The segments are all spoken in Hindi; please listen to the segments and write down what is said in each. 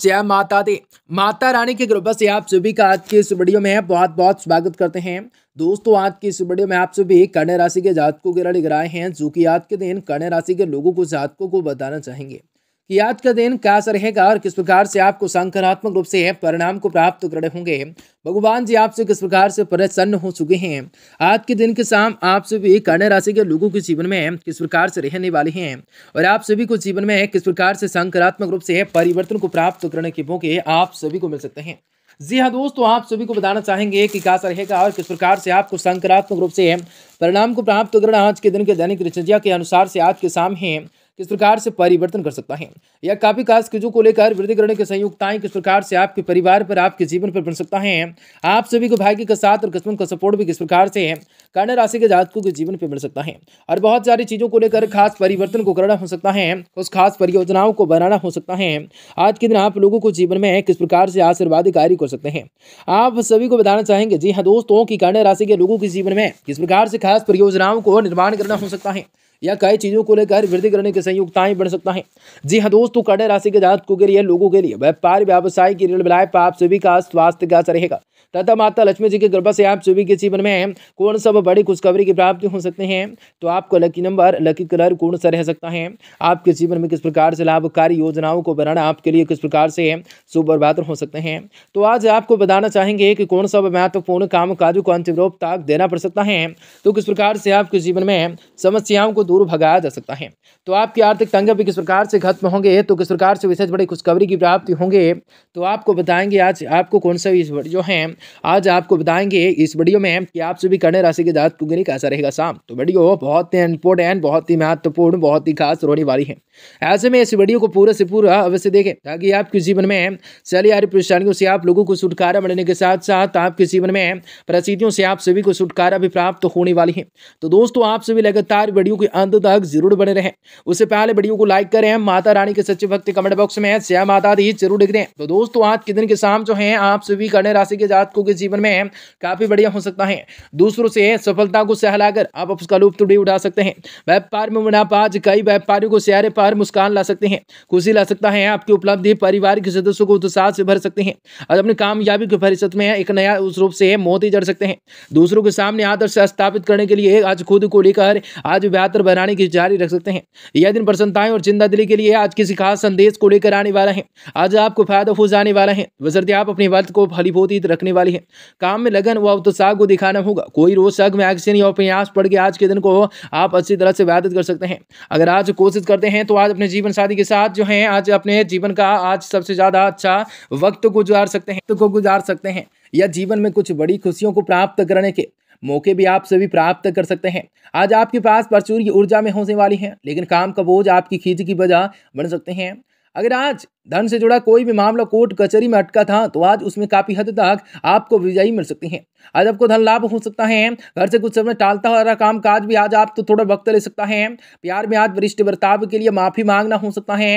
जय माता दी माता रानी की कृपा से आप सभी का आज की इस वीडियो में बहुत बहुत स्वागत करते हैं दोस्तों आज की इस वीडियो में आप सभी कन्या राशि के जातकों के लिए रहे हैं जो कि आज के दिन कन्या राशि के लोगों को जातकों को बताना चाहेंगे कि आज का दिन कैसा रहेगा और किस प्रकार से आपको संकरात्मक रूप से परिणाम को प्राप्त करने होंगे भगवान जी आपसे किस प्रकार से प्रसन्न हो चुके हैं आज के दिन के शाम आप सभी कन्या राशि के लोगों के जीवन में किस प्रकार से रहने वाले हैं और आप सभी को जीवन में किस प्रकार से संकरात्मक रूप से परिवर्तन को प्राप्त करने के मौके आप सभी को मिल सकते हैं जी हाँ दोस्तों आप सभी को बताना चाहेंगे कि कैसा रहेगा और किस प्रकार से आपको संकरात्मक रूप से परिणाम को प्राप्त करना आज के दिन के दैनिक दिनचर्या के अनुसार से आज के शाम है किस प्रकार से परिवर्तन कर सकता है या काफी खास चीज़ों को लेकर वृद्धि करने के संयुक्ताएं किस प्रकार से आपके परिवार पर आपके जीवन पर बन सकता है आप सभी को भाग्य का साथ और किस्मत का सपोर्ट भी किस प्रकार से कर्ण राशि के जातकों के जीवन पर मिल सकता है और बहुत सारी चीज़ों को लेकर खास परिवर्तन को करना हो सकता है उस खास परियोजनाओं को बनाना हो सकता है आज के दिन आप लोगों को जीवन में किस प्रकार से आशीर्वादी कार्य कर सकते हैं आप सभी को बताना चाहेंगे जी हाँ दोस्तों की कर्ण राशि के लोगों के जीवन में किस प्रकार से खास परियोजनाओं को निर्माण करना हो सकता है या कई चीज़ों को लेकर वृद्धि करने की संयुक्ताएं बढ़ सकता है जी हाँ दोस्तों कड़े राशि के जातकों के लिए लोगों के लिए व्यापार व्यवसाय की ऋण विलाय पाप सभी का स्वास्थ्य का असर रहेगा तथा माता लक्ष्मी जी की कृपा से आप सभी के जीवन में कौन सब बड़ी खुशखबरी की प्राप्ति हो सकते हैं तो आपका लकी नंबर लकी कलर कौन सा रह सकता है आपके जीवन में किस प्रकार से लाभकारी योजनाओं को बनाना आपके लिए किस प्रकार से शुभ और बात हो सकते हैं तो आज आपको बताना चाहेंगे कि कौन सा महत्वपूर्ण काम काजू को अंतिम रूप तक देना पड़ सकता है तो किस प्रकार से आपके जीवन में समस्याओं को दूर भगाया जा सकता है तो आपकी आर्थिक तंगी भी किस प्रकार से खत्म होंगे तो किस प्रकार से विशेष बड़ी खुशखबरी की प्राप्ति होंगे तो आपको बताएंगे आज आपको कौन सा इस वीडियो है आज आपको बताएंगे इस वीडियो में कि आप सभी कन्या राशि के जात कुछ कैसा रहेगा शाम तो वीडियो बहुत ही इंपोर्टेंट बहुत ही महत्वपूर्ण बहुत ही खास रोने वाली है ऐसे में इस वीडियो को पूरा से पूरा अवश्य देखें ताकि आपके जीवन में चली आ रही परेशानियों से आप लोगों को छुटकारा मिलने के साथ साथ आपके जीवन में परिस्थितियों से आप सभी को छुटकारा भी प्राप्त होने वाली है तो दोस्तों आप सभी लगातार वीडियो के अंत तक जरूर बने रहें उससे पहले वीडियो को लाइक करें माता रानी के सच्चे भक्त कमेंट बॉक्स में जय माता दी जरूर लिख दें तो दोस्तों आज के दिन के शाम जो है आप सभी कन्या राशि के जातकों के जीवन में काफी बढ़िया हो सकता है दूसरों से सफलता को सहलाकर आप उसका लुप्त भी उठा सकते हैं व्यापार में मुनाफा कई व्यापारियों को सहारे पर मुस्कान ला सकते हैं खुशी ला सकता है आपकी उपलब्धि परिवार के सदस्यों को उत्साह से भर सकते हैं और अपनी कामयाबी के परिषद में एक नया उस रूप से मोती जड़ सकते हैं दूसरों के सामने आदर्श स्थापित करने के लिए आज खुद को लेकर आज बेहतर बनाने की जारी रख सकते हैं यह दिन प्रसन्नताएं और चिंता दिली के लिए आज किसी खास संदेश को लेकर आने वाला है आज आपको फायदा हो जाने वाला है बजरते आप अपने वक्त को फलीभूति रखने वाले हैं काम में लगन व उत्साह को दिखाना होगा कोई रोज सग में मैगजीन या उपन्यास पढ़ के आज के दिन को आप अच्छी तरह से व्यादित कर सकते हैं अगर आज कोशिश करते हैं तो आज अपने जीवन साथी के साथ जो है आज अपने जीवन का आज सबसे ज़्यादा अच्छा वक्त गुजार सकते हैं तो को गुजार सकते हैं या जीवन में कुछ बड़ी खुशियों को प्राप्त करने के मौके भी आप सभी प्राप्त कर सकते हैं आज आपके पास प्रचुर ऊर्जा में होने वाली है लेकिन काम का बोझ आपकी खींच की वजह बन सकते हैं अगर आज धन से जुड़ा कोई भी मामला कोर्ट कचहरी में अटका था तो आज उसमें काफी हद तक आपको विजयी मिल सकती है आज आपको धन लाभ हो सकता है घर से कुछ समय टालता रहा काम काज भी आज आप तो थोड़ा वक्त ले सकता है प्यार में आज वरिष्ठ बर्ताव के लिए माफी मांगना हो सकता है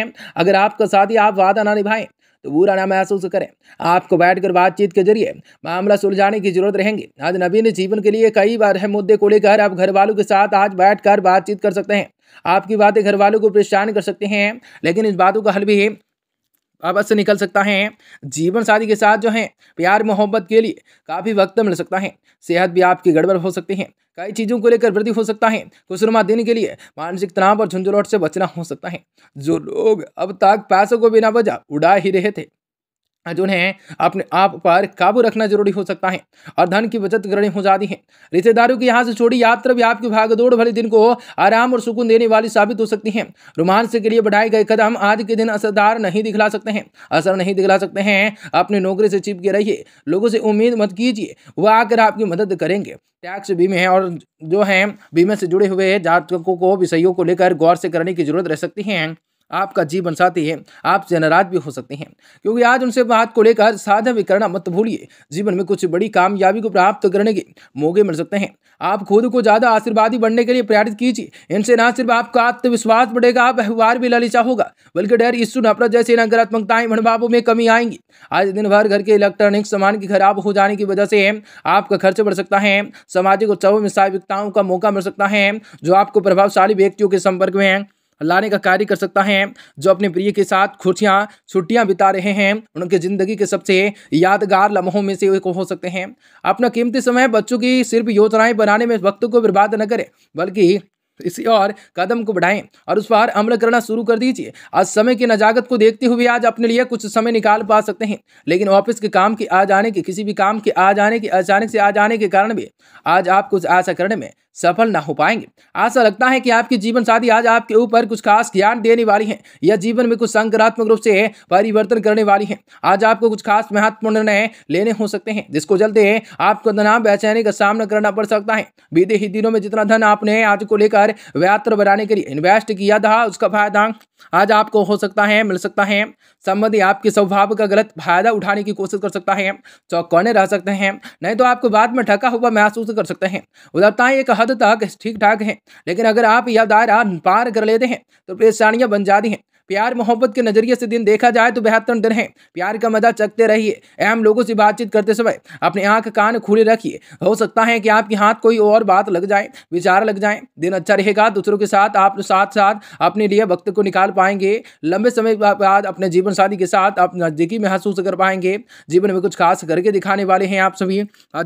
अगर आपका ही आप वादा ना निभाएं तो बुरा ना महसूस करें आपको बैठकर बातचीत के जरिए मामला सुलझाने की जरूरत रहेंगी आज नवीन जीवन के लिए कई बार है मुद्दे को लेकर आप घर वालों के साथ आज बैठकर बातचीत कर सकते हैं आपकी बातें घर वालों को परेशान कर सकते हैं लेकिन इस बातों का हल भी आपस से निकल सकता है जीवन साथी के साथ जो है प्यार मोहब्बत के लिए काफ़ी वक्त मिल सकता है सेहत भी आपकी गड़बड़ हो सकती है कई चीज़ों को लेकर वृद्धि हो सकता है खुशनुमा दिन के लिए मानसिक तनाव और झुंझुलौट से बचना हो सकता है जो लोग अब तक पैसों को बिना वजह उड़ा ही रहे थे जो है अपने आप पर काबू रखना जरूरी हो सकता है और धन की बचत करनी हो जाती है रिश्तेदारों की यहाँ से छोड़ी यात्रा भी आपकी भागदौड़ भरे दिन को आराम और सुकून देने वाली साबित हो सकती है रोमांस के लिए बढ़ाए गए कदम आज के दिन असरदार नहीं दिखला सकते हैं असर नहीं दिखला सकते हैं अपनी नौकरी से चिपके रहिए लोगों से उम्मीद मत कीजिए वह आकर आपकी मदद करेंगे टैक्स बीमे और जो है बीमे से जुड़े हुए जातकों को विषयों को लेकर गौर से करने की जरूरत रह सकती है आपका जीवन साथी है आपसे नाराज भी हो सकते हैं क्योंकि आज उनसे बात को लेकर साधन भी करना मत भूलिए जीवन में कुछ बड़ी कामयाबी को प्राप्त करने के मौके मिल सकते हैं आप खुद को ज़्यादा आशीर्वादी बनने के लिए प्रेरित कीजिए इनसे ना सिर्फ आपका आत्मविश्वास बढ़ेगा आप व्यवहार भी ललिचा होगा बल्कि डर इश्यू नफरत जैसे नकारात्मकताएं मनभावों में कमी आएंगी आज दिन भर घर के इलेक्ट्रॉनिक सामान के खराब हो जाने की वजह से आपका खर्च बढ़ सकता है सामाजिक उत्सवों में साविकताओं का मौका मिल सकता है जो आपको प्रभावशाली व्यक्तियों के संपर्क में लाने का कार्य कर सकता है जो अपने प्रिय के साथ खुशियाँ छुट्टियाँ बिता रहे हैं उनके ज़िंदगी के सबसे यादगार लम्हों में से एक हो सकते हैं अपना कीमती समय बच्चों की सिर्फ योजनाएं बनाने में वक्त को बर्बाद न करें बल्कि इसी और कदम को बढ़ाएं और उस पर अमल करना शुरू कर दीजिए आज समय की नजाकत को देखते हुए आज अपने लिए कुछ समय निकाल पा सकते हैं लेकिन ऑफिस के काम के आ जाने के किसी भी काम के आ जाने के अचानक से आ जाने के कारण भी आज आप कुछ ऐसा करने में सफल ना हो पाएंगे आशा लगता है कि आपकी जीवन साथी आज आपके ऊपर कुछ खास ज्ञान देने वाली है या जीवन में कुछ सकारात्मक रूप से परिवर्तन करने वाली है आज आपको कुछ खास महत्वपूर्ण निर्णय लेने हो सकते हैं जिसको चलते आपको तनाव बेचैनी का सामना करना पड़ सकता है बीते ही दिनों में जितना धन आपने आज को लेकर व्यात्र बनाने के लिए इन्वेस्ट किया था उसका फायदा आज आपको हो सकता है मिल सकता है संबंधी आपके स्वभाव का गलत फायदा उठाने की कोशिश कर सकता है चौकौने रह सकते हैं नहीं तो आपको बाद में ठका हुआ महसूस कर सकते हैं उदारताएं एक हद तक ठीक ठाक हैं लेकिन अगर आप यह दायरा पार कर लेते हैं तो परेशानियां बन जाती हैं प्यार मोहब्बत के नज़रिए से दिन देखा जाए तो बेहतर दिन है प्यार का मजा चकते रहिए अहम लोगों से बातचीत करते समय अपने आंख कान खुले रखिए हो सकता है कि आपके हाथ कोई और बात लग जाए विचार लग जाए दिन अच्छा रहेगा दूसरों के साथ आप साथ साथ अपने लिए वक्त को निकाल पाएंगे लंबे समय बाद अपने जीवन साथी के साथ आप नज़दीकी महसूस कर पाएंगे जीवन में कुछ खास करके दिखाने वाले हैं आप सभी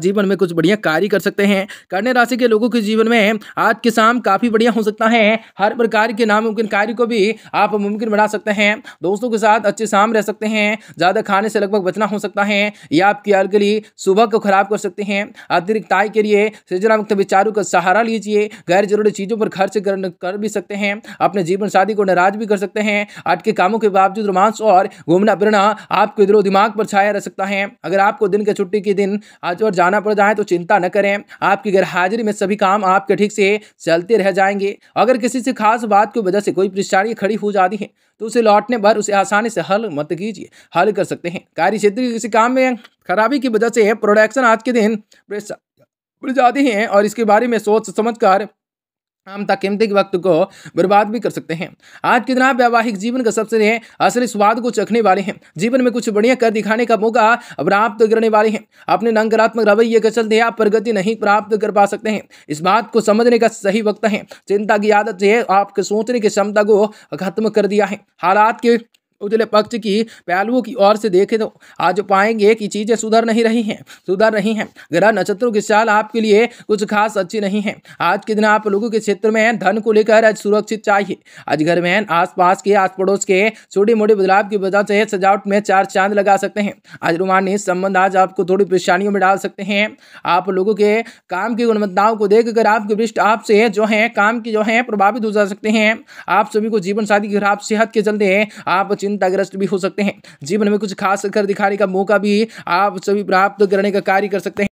जीवन में कुछ बढ़िया कार्य कर सकते हैं कन्या राशि के लोगों के जीवन में आज के शाम काफ़ी बढ़िया हो सकता है हर प्रकार के नामुमकिन कार्य को भी आप मुमकिन बना सकते हैं दोस्तों के साथ अच्छे शाम रह सकते हैं ज़्यादा खाने से लगभग बचना हो सकता है या आपकी अल्कली सुबह को खराब कर सकते हैं अतिरिक्त आय के लिए सृजनात्मक विचारों का सहारा लीजिए गैर जरूरी चीज़ों पर खर्च कर, कर भी सकते हैं अपने जीवन शादी को नाराज भी कर सकते हैं अटके कामों के बावजूद रोमांस और घूमना फिरना आपके दिलो दिमाग पर छाया रह सकता है अगर आपको दिन के छुट्टी के दिन आज और जाना पड़ जाए तो चिंता न करें आपकी गैरहाजिरी में सभी काम आपके ठीक से चलते रह जाएंगे अगर किसी से खास बात की वजह से कोई परेशानी खड़ी हो जाती है तो उसे लौटने पर उसे आसानी से हल मत कीजिए हल कर सकते हैं कार्य क्षेत्र किसी काम में खराबी की वजह से प्रोडक्शन आज के दिन बढ़ जाती हैं और इसके बारे में सोच समझ कर हम तक कीमती वक्त को बर्बाद भी कर सकते हैं आज के दिन आप वैवाहिक जीवन का सबसे असली स्वाद को चखने वाले हैं जीवन में कुछ बढ़िया कर दिखाने का मौका प्राप्त तो करने वाले हैं अपने नकारात्मक रवैये के चलते आप प्रगति नहीं प्राप्त कर पा सकते हैं इस बात को समझने का सही वक्त है चिंता की आदत से आपके सोचने की क्षमता को खत्म कर दिया है हालात के उजले पक्ष की पहलुओं की ओर से देखें तो आज पाएंगे कि चीज़ें सुधर नहीं रही हैं सुधर रही हैं ग्रह नक्षत्रों की चाल आपके लिए कुछ खास अच्छी नहीं है आज के दिन आप लोगों के क्षेत्र में धन को लेकर आज सुरक्षित चाहिए आज घर में आसपास के आस पड़ोस के छोटे मोटे बदलाव की वजह से सजावट में चार चांद लगा सकते हैं आज रोमानी संबंध आज आपको थोड़ी परेशानियों में डाल सकते हैं आप लोगों के काम की गुणवत्ताओं को देख कर आपके वृष्ट आपसे जो है काम की जो है प्रभावित हो जा सकते हैं आप सभी को जीवन साथी की खराब सेहत के चलते आप चिंताग्रस्त भी हो सकते हैं जीवन में कुछ खास कर दिखाने का मौका भी आप सभी प्राप्त करने का कार्य कर सकते हैं